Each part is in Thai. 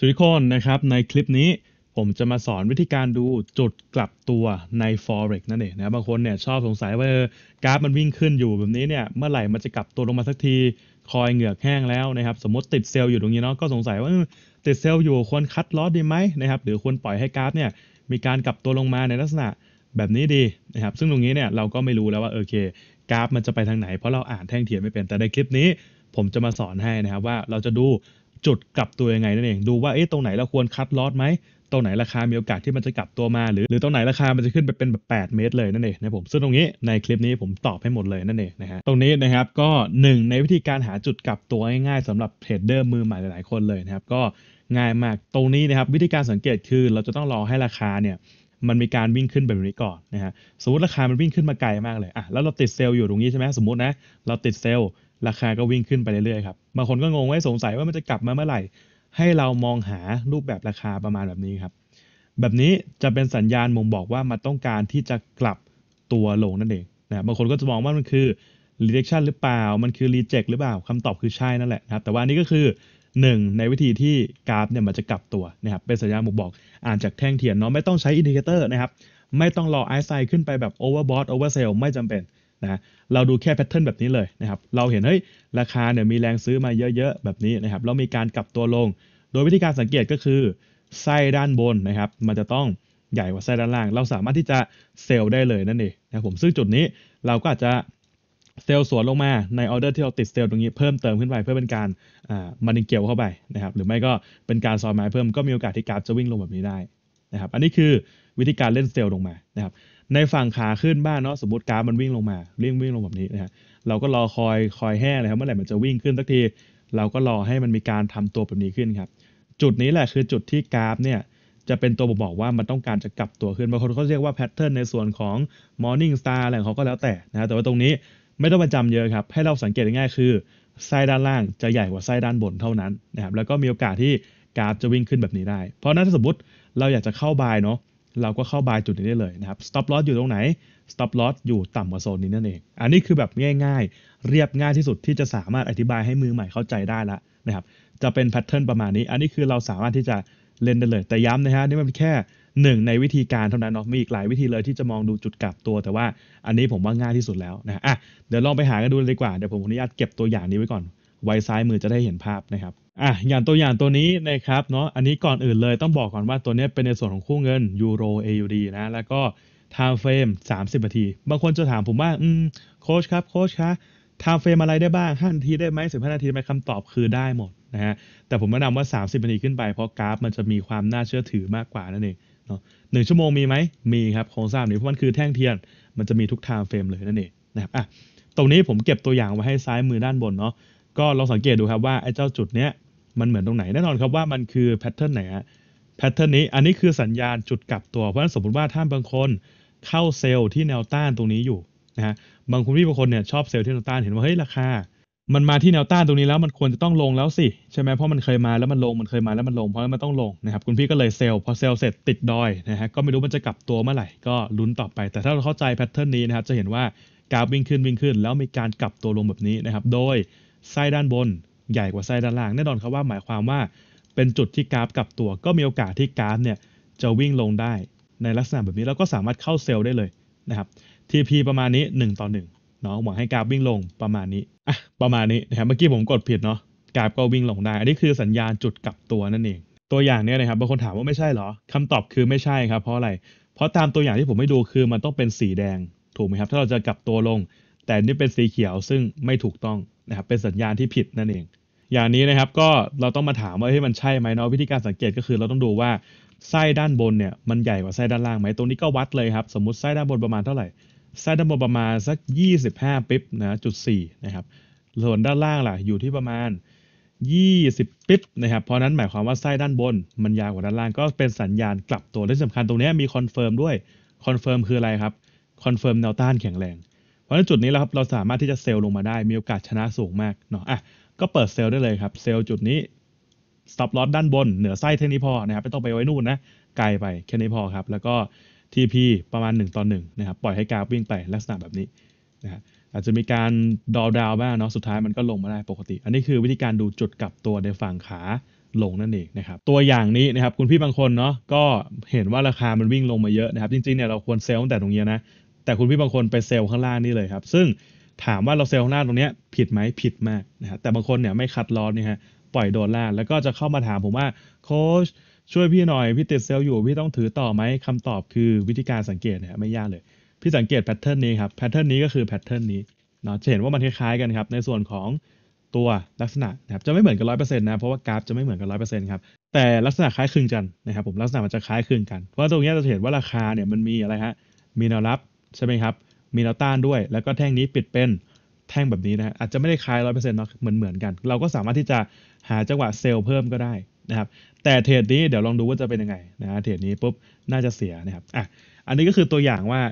สวัสดีคนนะครับในคลิปนี้ผมจะมาสอนวิธีการดูจุดกลับตัวใน forex นั่นเองนะบบางคนเนี่ยชอบสงสัยว่ากราฟมันวิ่งขึ้นอยู่แบบนี้เนี่ยเมื่อไหร่มันจะกลับตัวลงมาสักทีคอยเหงือกแห้งแล้วนะครับสมมติติดเซลล์อยู่ตรงนี้เนาะก็สงสัยว่าติดเซลล์อยู่ควรคัดลอสดีไหมนะครับหรือควรปล่อยให้กราฟเนี่ยมีการกลับตัวลงมาในลักษณะแบบนี้ดีนะครับซึ่งตรงนี้เนี่ยเราก็ไม่รู้แล้วว่าโอเคกราฟมันจะไปทางไหน เพราะเราอ่านแท่งเทียนไม่เป็นแต่ในคลิปนี้ ผมจะมาสอนให้นะครับว่าเราจะดูจุดกลับตัวยังไงนั่นเองดูว่าเอ๊ะตรงไหนเราควรคัดลอตไหมตรงไหนราคามีโอกาสที่มันจะกลับตัวมาหรือหรือตรงไหนราคามันจะขึ้นไปเป็นแบบ 8 เมตรเลยนั่นเองนะผมซึ่งตรงนี้ในคลิปนี้ผมตอบให้หมดเลยนั่นเองนะฮะตรงนี้นะครับก็ 1 ในวิธีการหาจุดกลับตัวง่ายๆสำหรับเทรดเดอร์มือใหม่หลายๆคนเลยนะครับก็ง่ายมากตรงนี้นะครับวิธีการสังเกตคือเราจะต้องรอให้ราคาเนี่ยมันมีการวิ่งขึ้นแบบนี้ก่อนนะฮะสมมติราคามันวิ่งขึ้นมาไกลมากเลยอ่ะแล้วเราติดเซลล์อยู่ตรงนี้ใช่ไหมสมมตินะเราติดเซลล์ราคาก็วิ่งขึ้นไปเรื่อยๆครับบางคนก็งงว่าสงสัยว่ามันจะกลับมาเมื่อไหร่ ให้เรามองหารูปแบบราคาประมาณแบบนี้ครับแบบนี้จะเป็นสัญญาณมงบอกว่ามันต้องการที่จะกลับตัวลงนั่นเองนะบางคนก็จะมองว่ามันคือ rejection หรือเปล่า มันคือ reject หรือเปล่าคำตอบคือใช่นั่นแหละนะครับแต่ว่านี่ก็คืองในวิธีที่กราฟเนี่ยมันจะกลับตัวนะครับเป็นสัญญาณบ่งบอกอ่านจากแท่งเทียนเนาะไม่ต้องใช้อินดิเคเตอร์นะครับไม่ต้องรอไอซ์ไซขึ้นไปแบบโอเวอร์บอทโอเวอร์เซลไม่จำเป็นนะเราดูแค่แพทเทิร์นแบบนี้เลยนะครับ เราเห็นเฮ้ยราคาเนี่ยมีแรงซื้อมาเยอะ ๆ แบบนี้นะครับแล้วมีการกลับตัวลง โดยวิธีการสังเกตก็คือไส้ด้านบนนะครับ มันจะต้องใหญ่กว่าไส้ด้านล่าง เราสามารถที่จะเซลล์ได้เลยนั่นเองนะผมซึ่งจุดนี้เราก็อาจจะเซลล์สวนลงมาในออเดอร์ที่เราติดเซลล์ตรงนี้เพิ่มเติมขึ้นไป เพื่อเป็นการมันดิเกี่ยวเข้าไปนะครับหรือไม่ก็เป็นการซอยไม้เพิ่ม ก็มีโอกาสที่กราฟจะวิ่งลงแบบนี้ได้นะครับอันนี้คือวิธีการเล่นเซลล์ลงมานะครับในฝั่งขาขึ้นบ้านเนาะสมมติกราฟมันวิ่งลงมาเร่งวิ่งลงแบบนี้นะฮะเราก็รอคอยคอยแห้เลยครับเมื่อไหร่มันจะวิ่งขึ้นสักที เราก็รอให้มันมีการทำตัวแบบนี้ขึ้นครับ จุดนี้แหละคือจุดที่กราฟเนี่ยจะเป็นตัวบอกว่ามันต้องการจะกลับตัวขึ้นบางคนเขาเรียกว่าแพทเทิร์นในส่วนของมอร์นิ่งสตาร์อะไรงเขาก็แล้วแต่นะแต่ว่าตรงนี้ไม่ต้องประจำเยอะครับ ให้เราสังเกตง่ายคือไส้ด้านล่างจะใหญ่กว่าไส้ด้านบนเท่านั้นนะครับแล้วก็มีโอกาสที่กราฟจะวิ่งขึ้นแบบนี้ได้เพราะนั้นถ้าสมมติเราอยากจะเข้าบายเนาะเราก็เข้าบายจุดนี้ได้เลยนะครับ stop loss อยู่ตรงไหน stop loss อยู่ต่ำกว่าโซนนี้นั่นเอง อันนี้คือแบบง่าย ๆ เรียบง่ายที่สุดที่จะสามารถอธิบายให้มือใหม่เข้าใจได้ละนะครับ จะเป็นแพทเทิร์นประมาณนี้ อันนี้คือเราสามารถที่จะเล่นได้เลย แต่ย้ำนะฮะนี่มันแค่หนึ่งในวิธีการเท่านั้นเนาะ มีอีกหลายวิธีเลยที่จะมองดูจุดกลับตัว แต่ว่าอันนี้ผมว่าง่ายที่สุดแล้วนะอ่ะเดี๋ยวลองไปหากันดูเลยดีกว่าเดี๋ยวผมขออนุญาตเก็บตัวอย่างนี้ไว้ก่อนไว้ซ้ายมือจะได้เห็นภาพนะครับ อ่ะ อย่างตัวอย่างตัวนี้นะครับ เนาะอันนี้ก่อนอื่นเลยต้องบอกก่อนว่าตัวนี้เป็นในส่วนของคู่เงินยูโร AUD นะ แล้วก็ time frame 30 นาที บางคนจะถามผมว่าอืมโค้ชครับ โค้ชคะท์เฟรมอะไรได้บ้าง5นาทีได้ไหม15 นาทีไหมคำตอบคือได้หมด นะฮะ แต่ผมแนะนำว่า 30นาทีขึ้นไป เพราะกราฟ มันจะมีความน่าเชื่อถือมากกว่านั่นเอง เนาะหนึ่งชั่วโมงมีไหมมีครับโครงสร้างนี้เพราะมันคือแท่งเทียน มันจะมีทุกไทม์เฟรมเลยนั่นเองนะครับ อ่ะ ตรงนี้ผมเก็บตัวอย่างไว้ให้ซ้ายมือด้านบนเนาะก็ลองสังเกตดูครับว่าไอ้เจ้าจุดเนี้ยมันเหมือนตรงไหนแน่นอนครับว่ามันคือแพทเทิร์นไหนฮะแพทเทิร์นนี้อันนี้คือสัญญาณจุดกลับ ตัวเพราะฉะนั้นสมมติว่าท่านบางคนเข้าเซลล์ที่แนวต้านตรงนี้อยู่นะฮะบางคุณพี่บางคนเนี่ยชอบเซลล์ที่แนวต้านเห็นว่าเฮ้ยราคามันมาที่แนวต้านตรงนี้แล้วมันควรจะต้องลงแล้วสิ ใช่ไหมเพราะมันเคยมาแล้วมันลงมันเคยมาแล้วมันลง เพราะมันต้องลงนะครับคุณพี่ก็เลยเซลล์พอเซลล์เสร็จติดดอยนะฮะก็ไม่รู้มันจะกลับตัวเมื่อไหร่ก็ลุ้นต่อไปแต่ถ้าเราเข้าใจแพทเทิร์นนี้นะครับจะเห็นว่ากราฟวิ่งขึ้นวิ่งขึ้น แล้วมีการกลับตัวลงแบบนี้นะครับโดยไส้ด้านบน ใหญ่กว่าไส้ด้านล่างแน่นอนครับว่าหมายความว่า เป็นจุดที่กราฟกลับตัว ก็มีโอกาสที่กราฟเนี่ย จะวิ่งลงได้ ในลักษณะแบบนี้แล้วก็สามารถเข้าเซลล์ได้เลยนะครับ TP ประมาณนี้1ต่อ1เนาะหวังให้กราฟวิ่งลงประมาณนี้อ่ะประมาณนี้นะครับเมื่อกี้ผมกดผิดเนาะกราฟก็วิ่งลงได้อันนี้คือสัญญาณจุดกลับตัวนั่นเอง ตัวอย่างเนี้ยนะครับบางคนถามว่าไม่ใช่เหรอ คำตอบคือไม่ใช่ครับ เพราะอะไร เพราะตามตัวอย่างที่ผมให้ดูคือมันต้องเป็นสีแดงถูกไหมครับถ้าเราจะกลับตัวลง แต่นี่เป็นสีเขียวซึ่งไม่ถูกต้องนะครับเป็นสัญญาณที่ผิดนั่นเอง อย่างนี้นะครับก็เราต้องมาถามว่าเฮ้ยมันใช่ไหมเนาะวิธีการสังเกตก็คือเราต้องดูว่าไส้ด้านบนเนี่ยมันใหญ่กว่าไส้ด้านล่างไหมตรงนี้ก็วัดเลยครับ สมมติไส้ด้านบนประมาณเท่าไหร่ ไส้ด้านบนประมาณสัก 25 ปิ๊บนะจุด4นะครับ ส่วนด้านล่างล่ะอยู่ที่ประมาณ 20 ปิ๊บนะครับเพราะนั้นหมายความว่าไส้ด้านบน มันยาวกว่าด้านล่างก็เป็นสัญญาณกลับตัว และสำคัญตรงนี้มีคอนเฟิร์มด้วย คอนเฟิร์มคืออะไรครับ คอนเฟิร์มแนวต้านแข็งแรงพราะนจุดนี้แล้วครับเราสามารถที่จะเซลล์ลงมาได้มีโอกาสชนะสูงมากเนาะอ่ะก็เปิดเซลล์ได้เลยครับ เซลล์จุดนี้สต็อปลอสด้านบน เหนือไส้เท่นี้พอนะครับไม่ต้องไปไว้นู่นนะ ไกลไปแค่นี้พอครับ แล้วก็ TP ประมาณ1ต่อ1นะครับปล่อยให้กราฟวิ่งไปลักษณะแบบนี้นะฮะอาจจะมีการดอดาวบ้างเนาะสุดท้ายมันก็ลงมาได้ปกติ อันนี้คือวิธีการดูจุดกลับตัวในฝั่งขาลงนั่นเองนะครับตัวอย่างนี้นะครับคุณพี่บางคนเนาะก็เห็นว่าราคามันวิ่งลงมาเยอะนะครับ จริง ๆเนี่ยเราควรเซลล์ตั้งแต่ตรงนี้นะแต่คุณพี่บางคนไปเซลล์ข้างล่างนี่เลยครับ ซึ่งถามว่าเราเซลล์ข้างล่างตรงนี้ผิดไหม ผิดมากนะฮะแต่บางคนเนี่ยไม่คัดลอสนี่ฮะ ปล่อยโดนล่าแล้วก็จะเข้ามาถามผมว่าโค้ชช่วยพี่หน่อย พี่ติดเซลล์อยู่ พี่ต้องถือต่อไหมคำตอบคือวิธีการสังเกตนะฮะไม่ยากเลย พี่สังเกตแพทเทิร์นนี้ครับ แพทเทิร์นนี้ก็คือแพทเทิร์นนี้ เนาะจะเห็นว่ามันคล้ายๆกันครับ ในส่วนของตัวลักษณะนะครับ จะไม่เหมือนกันร้อยเปอร์เซ็นต์นะเพราะว่ากราฟจะไม่เหมือนกันร้อยเปอร์เซ็นต์ครับ แต่ลักษณะคล้ายคลึงกันนะครับผมลักษณะมันจะคล้ายคลึงกันเพราะตรงนี้จะเห็นว่าราคาเนี่ยมันมีอะไรฮะมีแนวรับใช่ไหมครับ มีแนวต้านด้วย แล้วก็แท่งนี้ปิดเป็นแท่งแบบนี้นะอาจจะไม่ได้คล้ายร้อยเปอร์เซ็นต์เนาะเหมือนเหมือนกัน เราก็สามารถที่จะหาจังหวะเซลล์เพิ่มก็ได้นะครับ แต่เทรดนี้เดี๋ยวลองดูว่าจะเป็นยังไงนะเทรดนี้ปุ๊บ น่าจะเสียนะครับ อ่ะ อันนี้ก็คือตัวอย่างว่า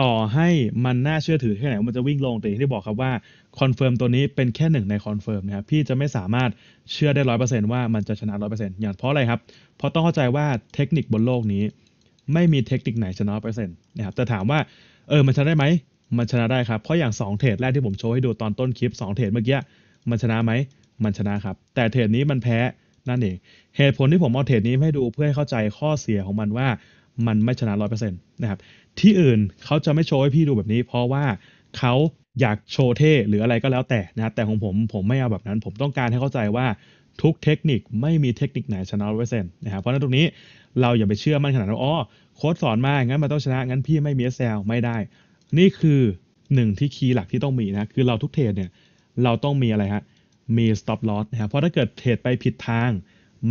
ต่อให้มันน่าเชื่อถือแค่ไหน มันจะวิ่งลงแต่ที่บอกครับว่าคอนเฟิร์มตัวนี้เป็นแค่หนึ่งในคอนเฟิร์มนะครับ พี่จะไม่สามารถเชื่อได้ร้อยเปอร์เซ็นต์ว่ามันจะชนะร้อยเปอร์เซ็นต์อย่างเพราะอะไรครับ เพราะต้องเข้าใจว่าเทคนิคบนโลกนี้ไม่มีเทคนิคไหนชนะร้อยเปอร์เซ็นต์นะครับแต่ถามว่าเออ มันชนะได้ไหมมันชนะได้ครับ เพราะอย่าง 2 เทรดแรกที่ผมโชว์ให้ดูตอนต้นคลิป2เทรดเมื่อกี้ มันชนะไหม มันชนะครับ แต่เทรดนี้มันแพ้ นั่นเอง เหตุผลที่ผมเอาเทรดนี้ให้ดูเพื่อให้เข้าใจข้อเสียของมันว่า มันไม่ชนะร้อยเปอร์เซ็นต์นะครับ ที่อื่นเขาจะไม่โชว์ให้พี่ดูแบบนี้ เพราะว่าเขาอยากโชว์เท่หรืออะไรก็แล้วแต่นะ แต่ของผมผมไม่เอาแบบนั้น ผมต้องการให้เข้าใจว่าทุกเทคนิคไม่มีเทคนิคไหนชนะร้อยเปอร์เซ็นต์นะครับ เพราะนั้นตรงนี้เราอย่าไปเชื่อมั่นขนาดว่าอ๋อโค้ดสอนมา งั้นมันต้องชนะ งั้นพี่ไม่มีแซลไม่ได้ นี่คือหนึ่งที่คีย์หลักที่ต้องมีนะ คือเราทุกเทรดเนี่ยเราต้องมีอะไรฮะ มี stop loss นะครับ เพราะถ้าเกิดเทรดไปผิดทาง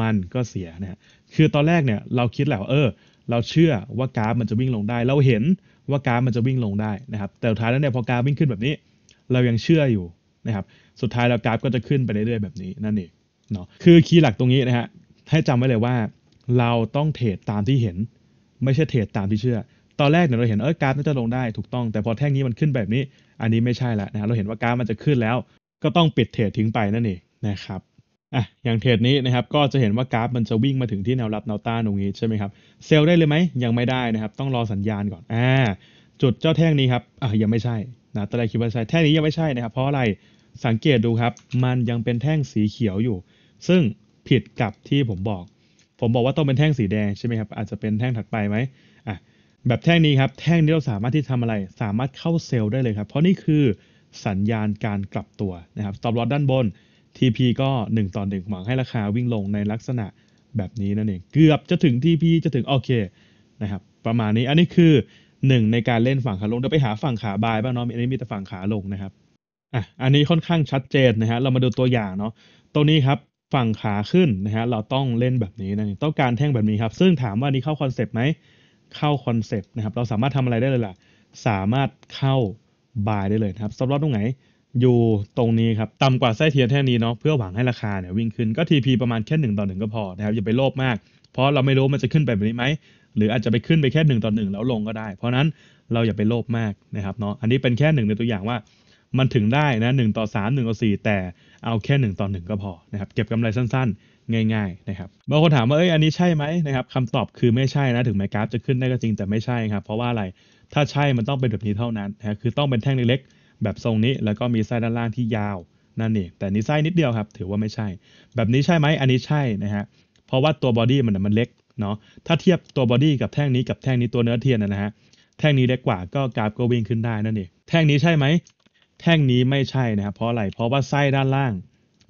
มันก็เสียนะคือตอนแรกเนี่ยเราคิดแหละว่าเออเราเชื่อว่ากราฟมันจะวิ่งลงได้ เราเห็นว่ากราฟมันจะวิ่งลงได้นะครับ แต่สุดท้ายแล้วเนี่ยพอกราฟวิ่งขึ้นแบบนี้ เรายังเชื่ออยู่นะครับ สุดท้ายแล้วกราฟก็จะขึ้นไปเรื่อย ๆแบบนี้นั่นเองเนาะ คือคีย์หลักตรงนี้นะฮะให้จำไว้เลยว่าเราต้องเทรดตามที่เห็นไม่ใช่เทรดตามที่เชื่อ ตอนแรกเนี่ยเราเห็นเออกราฟน่าจะลงได้ ถูกต้อง แต่พอแท่งนี้มันขึ้นแบบนี้ อันนี้ไม่ใช่ละนะเราเห็นว่ากราฟมันจะขึ้นแล้ว ก็ต้องปิดเทรดทิ้งไปนั่นเองนะครับ อ่ะ อย่างเทรดนี้นะครับ ก็จะเห็นว่ากราฟมันจะวิ่งมาถึงที่แนวรับแนวต้านตรงนี้ใช่ไหมครับ เซลล์ได้เลยไหม ยังไม่ได้นะครับ ต้องรอสัญญาณก่อน อ่า จุดเจ้าแท่งนี้ครับ อ่ะยังไม่ใช่นะตอนแรกคิดว่าใช่ แท่งนี้ยังไม่ใช่นะครับ เพราะอะไร สังเกตดูครับ มันยังเป็นแท่งสีเขียวอยู่ ซึ่งผิดกับที่ผมบอกผมบอกว่าต้องเป็นแท่งสีแดงใช่ไหมครับ อาจจะเป็นแท่งถัดไปไหมอ่ะ แบบแท่งนี้ครับ แท่งนี้เราสามารถที่ทำอะไรสามารถเข้าเซลล์ได้เลยครับ เพราะนี่คือสัญญาณการกลับตัวนะครับตอบรอดด้านบน TP ก็ 1ต่อ1หวังให้ราคาวิ่งลงในลักษณะแบบนี้นั่นเองเกือบจะถึง TP จะถึงโอเคนะครับ ประมาณนี้อันนี้คือ 1 ในการเล่นฝั่งขาลงเดี๋ยวไปหาฝั่งขาบาย บ้างเนาะอันนี้มีแต่ฝั่งขาลงนะครับอ่ะอันนี้ค่อนข้างชัดเจนนะฮะเรามาดูตัวอย่างเนาะตรงนี้ครับฝั่งขาขึ้นนะฮะเราต้องเล่นแบบนี้นะต้องการแท่งแบบนี้ครับซึ่งถามว่านี้เข้าคอนเซปต์ไหมเข้าคอนเซปต์นะครับเราสามารถทำอะไรได้เลยล่ะสามารถเข้าบายได้เลยครับสต็อปลอตตรงไหนอยู่ตรงนี้ครับต่ำกว่าไส้เทียนแท่งนี้เนาะเพื่อหวังให้ราคาเนี่ยวิ่งขึ้นก็ TP ประมาณแค่1ต่อ1ก็พอนะครับอย่าไปโลภมาก เพราะเราไม่รู้มันจะขึ้นไปแบบนี้ไหมหรืออาจจะไปขึ้นไปแค่1ต่อ1แล้วลงก็ได้ เพราะนั้นเราอย่าไปโลภมากนะครับเนาะอันนี้เป็นแค่หนึ่งในตัวอย่างว่ามันถึงได้นะหต่อ3 1ต่อ4แต่เอาแค่1ต่อ1ก็พอนะครับเก็บกำไรสั้นๆ ง่ายๆนะครับบางคนถามว่าเอ้ยอันนี้ใช่ไหมนะครับคำตอบคือไม่ใช่นะถึงแม้กราฟจะขึ้นได้ก็จริงแต่ไม่ใช่ครับเพราะว่าอะไรถ้าใช่มันต้องเป็นแบบนี้เท่านั้นนะคคือต้องเป็นแท่งเล็กๆ แบบทรงนี้ แล้วก็มีไส้ด้านล่างที่ยาวนั่นเองแต่นี้ไส้นิดเดียวครับ ถือว่าไม่ใช่ แบบนี้ใช่ไหมอันนี้ใช่นะฮะเพราะว่าตัวบอดี้มันมันเล็กเนาะถ้าเทียบตัวบอดี้กับแท่งนี้กับแท่งนี้ตัวเนื้อเทียนนะฮะแท่งนี้เล็กกว่าก็กราฟก็วิ่งขึ้นได้นั่นเองแท่งนี้ใช่ไหมแท่งนี้ไม่ใช่นะครับเพราะอะไร เพราะว่าไส้ด้านล่าง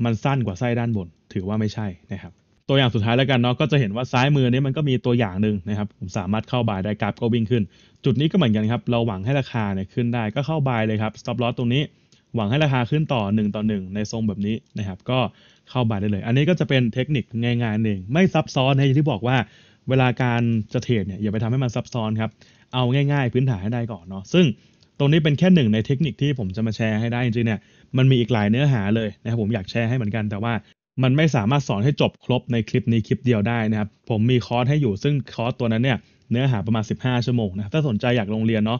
มันสั้นกว่าไส้ด้านบน ถือว่าไม่ใช่นะครับตัวอย่างสุดท้ายแล้วกันเนาะก็จะเห็นว่าซ้ายมือนี้มันก็มีตัวอย่างหนึ่งนะครับผมสามารถเข้าบายได้กราฟก็วิ่งขึ้น จุดนี้ก็เหมือนกันครับเราหวังให้ราคาเนี่ยขึ้นได้ก็เข้าบายเลยครับสต็อปลอสตรงนี้หวังให้ราคาขึ้นต่อ1ต่อ1 ในทรงแบบนี้นะครับก็เข้าบายได้เลย อันนี้ก็จะเป็นเทคนิคง่ายๆหนึ่งไม่ซับซ้อนนะที่บอกว่า เวลาการจะเทรดเนี่ยอย่าไปทำให้มันซับซ้อนครับเอาง่าย ๆพื้นฐานให้ได้ก่อนเนาะซึ่งตรงนี้เป็นแค่หนึ่งในเทคนิคที่ผมจะมาแชร์ให้ได้จริงๆเนี่ย มันมีอีกหลายเนื้อหาเลยนะครับผมอยากแชร์ให้เหมือนกันแต่ว่ามันไม่สามารถสอนให้จบครบในคลิปนี้คลิปเดียวได้นะครับผมมีคอร์สให้อยู่ซึ่งคอร์สตัวนั้นเนี่ยเนื้อหาประมาณ15 ชั่วโมงนะถ้าสนใจอยากลงเรียนเนาะ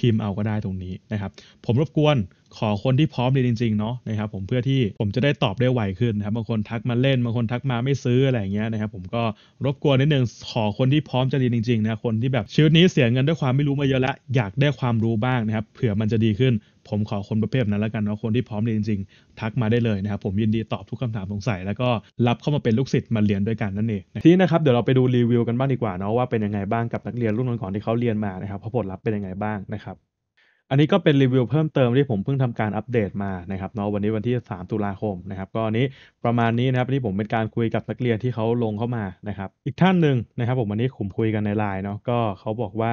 พิมพ์เอาก็ได้ตรงนี้นะครับผมรบกวนขอคนที่พร้อมเรียนจริงๆเนาะนะครับผมเพื่อที่ผมจะได้ตอบได้ไวขึ้นนะครับบางคนทักมาเล่นบางคนทักมาไม่ซื้ออะไรอย่างเงี้ยนะครับผมก็รบกวนนิดนึงขอคนที่พร้อมจะเรียนจริงๆนะคนที่แบบชีวิตนี้เสียเงินด้วยความไม่รู้มาเยอะละอยากได้ความรู้บ้างนะครับเผื่อมันจะดีขึ้น ผมขอคนประเภทนั้นแล้วกันเนาะคนที่พร้อมเรียนจริง ๆ ทักมาได้เลยนะครับผมยินดีตอบทุกคำถามสงสัยแล้วก็รับเข้ามาเป็นลูกศิษย์มาเรียนด้วยกันนั่นเองทีนี้นะครับเดี๋ยวเราไปดูรีวิวกันบ้างดีกว่าเนาะว่าเป็นยังไงบ้างกับนักเรียนรุ่นก่อนที่เขาเรียนมานะครับผลลัพธ์เป็นยังไงบ้างนะอันนี้ก็เป็นรีวิวเพิ่มเติมที่ผมเพิ่งทำการอัปเดตมานะครับเนาะวันนี้วันที่ 3 ตุลาคมนะครับก็อันนี้ประมาณนี้นะครับนี่ผมเป็นการคุยกับนักเรียนที่เขาลงเข้ามานะครับ อีกท่านหนึ่งนะครับผมวันนี้ผมคุยกันในไลน์เนาะก็เขาบอกว่า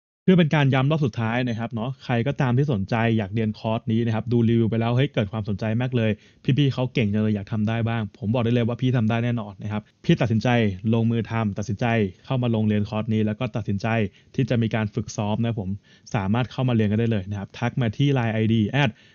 เพื่อเป็นการย้ำรอบสุดท้ายนะครับเนาะใครก็ตามที่สนใจอยากเรียนคอร์สนี้นะครับดูรีวิวไปแล้วเฮ้ยเกิดความสนใจมากเลย พี่ ๆเขาเก่งจังเลยอยากทำได้บ้าง ผมบอกได้เลยว่าพี่ทำได้แน่นอนนะครับพี่ตัดสินใจลงมือทำ ตัดสินใจเข้ามาลงเรียนคอร์สนี้ แล้วก็ตัดสินใจที่จะมีการฝึกซ้อมนะผมสามารถเข้ามาเรียนกันได้เลยนะครับทักมาที่ไ i n e ID